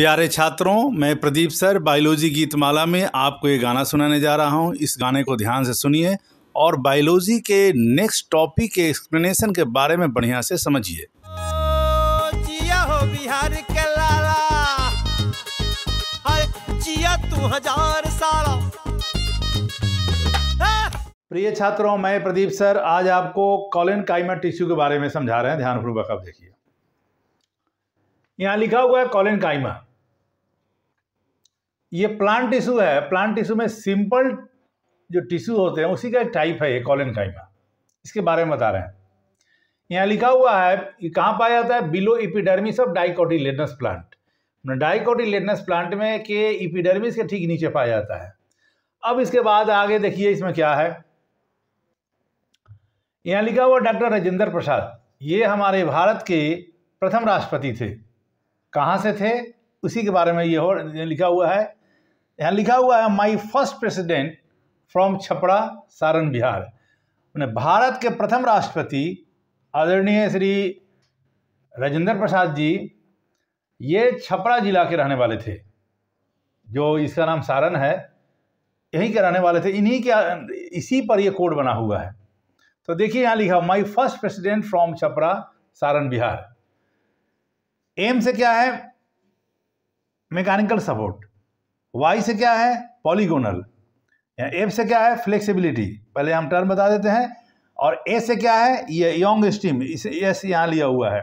प्यारे छात्रों मैं प्रदीप सर बायोलॉजी गीतमाला में आपको ये गाना सुनाने जा रहा हूँ इस गाने को ध्यान से सुनिए और बायोलॉजी के नेक्स्ट टॉपिक के एक्सप्लेनेशन के बारे में बढ़िया से समझिए बिहार के लाला तू हजार साला प्रिय छात्रों मैं प्रदीप सर आज आपको कॉलिन काइमर टिश्यू के बारे में समझा रहे हैं ध्यानपूर्वक आप देखिए यहाँ लिखा हुआ है कॉलिन काइमा ये प्लांट टिश्यू है प्लांट टिश्यू में सिंपल जो टिश्यू होते हैं उसी का एक टाइप है ये कॉलन काइमा इसके बारे में बता रहे हैं यहाँ लिखा हुआ है ये कहाँ पाया जाता है below epidermis of dicotyledonous plant dicotyledonous plant में के इपिडर्मिस के ठीक नीचे पाया जाता है अब इसके बाद आगे देखिए इसमें क्या है यहाँ लिखा हुआ डॉक्टर राजेंद्र प्रसाद ये हमारे भारत के प्रथम राष्ट्रपति थे कहाँ से थे उसी के बारे में ये हो लिखा हुआ है यहाँ लिखा हुआ है my first president from Chhapra Saran Bihar उन्हें भारत के प्रथम राष्ट्रपति आदरणीय श्री राजेंद्र प्रसाद जी ये छपड़ा जिला के रहने वाले थे जो इसका नाम सारण है यहीं के रहने वाले थे इन्हीं के इसी पर ये कोड बना हुआ है तो देखिए यहाँ लिखा my first president from Chhapra Saran Bihar M से क्या है मैकेनिकल सपोर्ट वाई से क्या है पॉलीगोनल एफ से क्या है फ्लेक्सिबिलिटी पहले हम टर्म बता देते हैं और ए से क्या है ये योंग स्टीम इसे एस यहाँ लिया हुआ है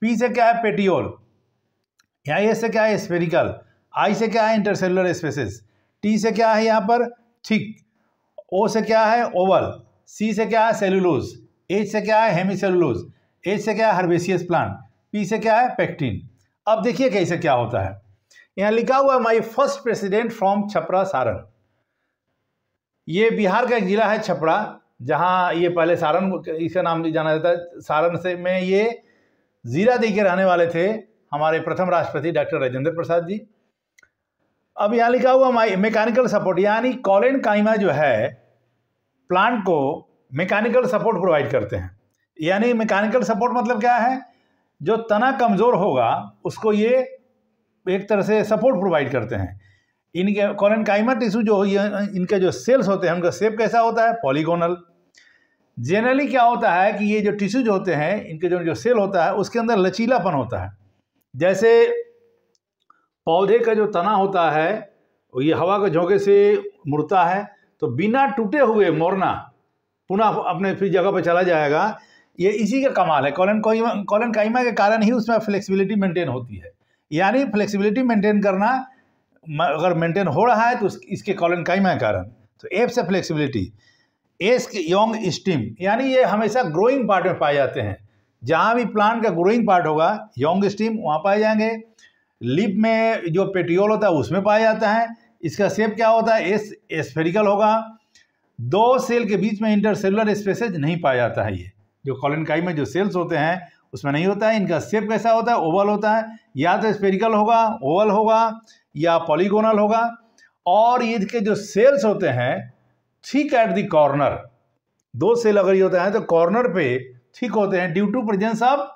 पी से क्या है पेटियोल यहाँ ए से क्या है स्पेरिकल आई से क्या है इंटरसेलुलर स्पेसिस टी से क्या है यहाँ पर ठीक ओ से क्या है ओवल सी से क्या है सेलुलोज एच से क्या है हेमी सेलुलोज एच से क्या है हर्बेसियस प्लांट पी से क्या है पेक्टिन अब देखिए कैसे क्या होता है यहाँ लिखा हुआ है my first president from Chhapra Saran ये बिहार का एक जिला है छपरा जहाँ ये पहले सारण इसका नाम भी जाना जाता है सारण से में ये जीरा दे के रहने वाले थे हमारे प्रथम राष्ट्रपति डॉक्टर राजेंद्र प्रसाद जी अब यहाँ लिखा हुआ माई मैकेनिकल सपोर्ट यानी कॉलेन काइमा जो है प्लांट को मैकेनिकल सपोर्ट प्रोवाइड करते हैं यानी मैकेनिकल सपोर्ट मतलब क्या है जो तना कमज़ोर होगा उसको ये एक तरह से सपोर्ट प्रोवाइड करते हैं इनके कॉलन काइमा टिश्यू जो ये इनके जो सेल्स होते हैं उनका सेप कैसा होता है पॉलीगोनल जनरली क्या होता है कि ये जो टिश्यूज होते हैं इनके जो जो सेल होता है उसके अंदर लचीलापन होता है जैसे पौधे का जो तना होता है ये हवा के झोंके से मुड़ता है तो बिना टूटे हुए मोरना पुनः अपने फिर जगह पर चला जाएगा ये इसी का कमाल है कॉलन कॉलन काइमा के कारण ही उसमें फ्लेक्सिबिलिटी मेंटेन होती है यानी फ्लेक्सिबिलिटी मेंटेन करना अगर मेंटेन हो रहा है तो इसके कॉलन ही है कारण तो एफ से फ्लेक्सिबिलिटी एस योंग स्टीम यानी ये हमेशा ग्रोइंग पार्ट में पाए जाते हैं जहाँ भी प्लांट का ग्रोइंग पार्ट होगा योंग स्टीम वहाँ पाए जाएंगे लिप में जो पेटियोल होता है उसमें पाया जाता है इसका सेप क्या होता है एस एस्फेरिकल होगा दो सेल के बीच में इंटरसेलुलर स्पेसेज नहीं पाया जाता है ये जो कॉलनकाई में जो सेल्स होते हैं उसमें नहीं होता है इनका सेप कैसा होता है ओवल होता है या तो स्पेरिकल होगा ओवल होगा या पॉलीगोनल होगा और के जो सेल्स होते हैं ठीक एट दी कॉर्नर दो सेल अगर ये होते हैं तो कॉर्नर पे ठीक होते हैं due to presence of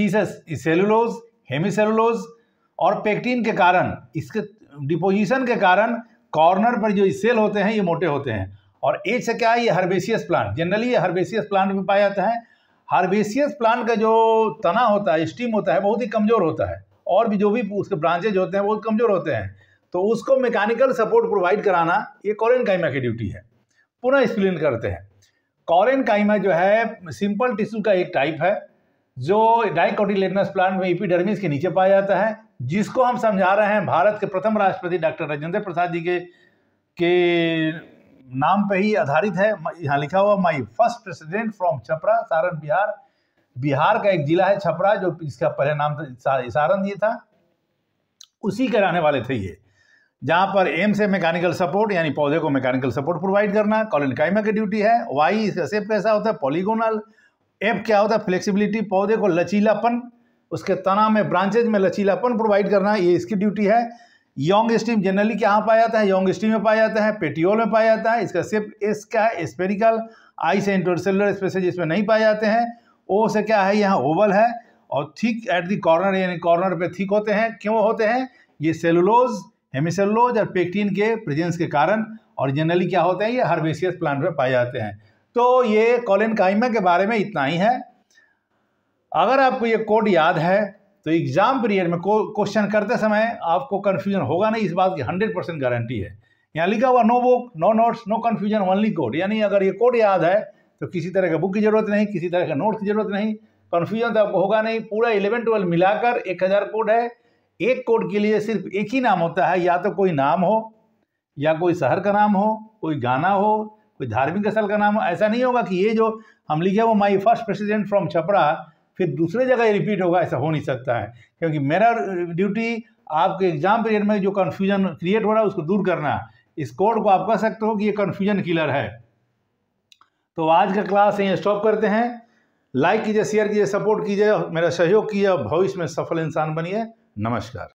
cellulose hemicellulose और पेक्टिन के कारण इसके डिपोजिशन के कारण कॉर्नर पर जो सेल होते हैं ये मोटे होते हैं और एज से क्या है ये हर्बेसियस प्लांट जनरली ये हर्बेसियस प्लांट में पाया जाता है हार्बेसियस प्लांट का जो तना होता है स्टीम होता है बहुत ही कमज़ोर होता है और भी जो भी उसके ब्रांचेज होते हैं बहुत कमज़ोर होते हैं तो उसको मैकेनिकल सपोर्ट प्रोवाइड कराना ये कॉरेन काइमा की ड्यूटी है पुनः एक्सप्लेन करते हैं कॉरेन काइमा जो है सिंपल टिश्यू का एक टाइप है जो डाइकोटिलेटनस प्लांट में इपीडर्मिस के नीचे पाया जाता है जिसको हम समझा रहे हैं भारत के प्रथम राष्ट्रपति डॉक्टर राजेंद्र प्रसाद जी के, के नाम पे ही आधारित है यहाँ लिखा हुआ my first president from Chhapra Saran Bihar Bihar का एक जिला है छपरा जो इसका पहले नाम सारण ये था उसी के रहने वाले थे ये जहाँ पर एम्स है मैकेनिकल सपोर्ट यानी पौधे को मैकेनिकल सपोर्ट प्रोवाइड करना कॉलन काइमा की ड्यूटी है वाई इसका सेप कैसा होता है पॉलीगोनल एफ क्या होता है फ्लेक्सिबिलिटी पौधे को लचीलापन उसके तना में ब्रांचेज में लचीलापन प्रोवाइड करना ये इसकी ड्यूटी है यंग स्टीम जनरली कहाँ पाया जाता है यंग स्टीम में पाया जाता है पेटियोल में पाया जाता है इसका सिर्फ इसका स्पेरिकल आई से इंटरसेलर स्पेसेज इसमें नहीं पाए जाते हैं ओ से क्या है यहाँ ओवल है और थिक एट दी कॉर्नर यानी कॉर्नर पे थिक होते हैं क्यों होते हैं ये सेलुलोज हेमिसेलुलोज और पेक्टिन के प्रेजेंस के कारण और जनरली क्या होते हैं ये हर्बेसियस प्लांट में पाए जाते हैं तो ये कॉलिन के बारे में इतना ही है अगर आपको ये कोड याद है तो एग्ज़ाम पीरियड में क्वेश्चन करते समय आपको कन्फ्यूजन होगा नहीं इस बात की हंड्रेड परसेंट गारंटी है यहाँ लिखा हुआ no book no notes no confusion only code यानी अगर ये कोड याद है तो किसी तरह का बुक की ज़रूरत नहीं किसी तरह का नोट्स की ज़रूरत नहीं कन्फ्यूजन तो आपको होगा नहीं पूरा इलेवन ट्वेल्व मिलाकर एक हज़ार कोड है एक कोड के लिए सिर्फ एक ही नाम होता है या तो कोई नाम हो या कोई शहर का नाम हो कोई गाना हो कोई धार्मिक स्थल का नाम हो ऐसा नहीं होगा कि ये जो हम लिखे वो my first president from Chhapra फिर दूसरे जगह रिपीट होगा ऐसा हो नहीं सकता है क्योंकि मेरा ड्यूटी आपके एग्ज़ाम पीरियड में जो कन्फ्यूजन क्रिएट हो रहा है उसको दूर करना इस कोड को आप कह सकते हो कि ये कन्फ्यूजन किलर है तो आज का क्लास यहीं स्टॉप करते हैं लाइक कीजिए शेयर कीजिए सपोर्ट कीजिए मेरा सहयोग कीजिए और भविष्य में सफल इंसान बनिए नमस्कार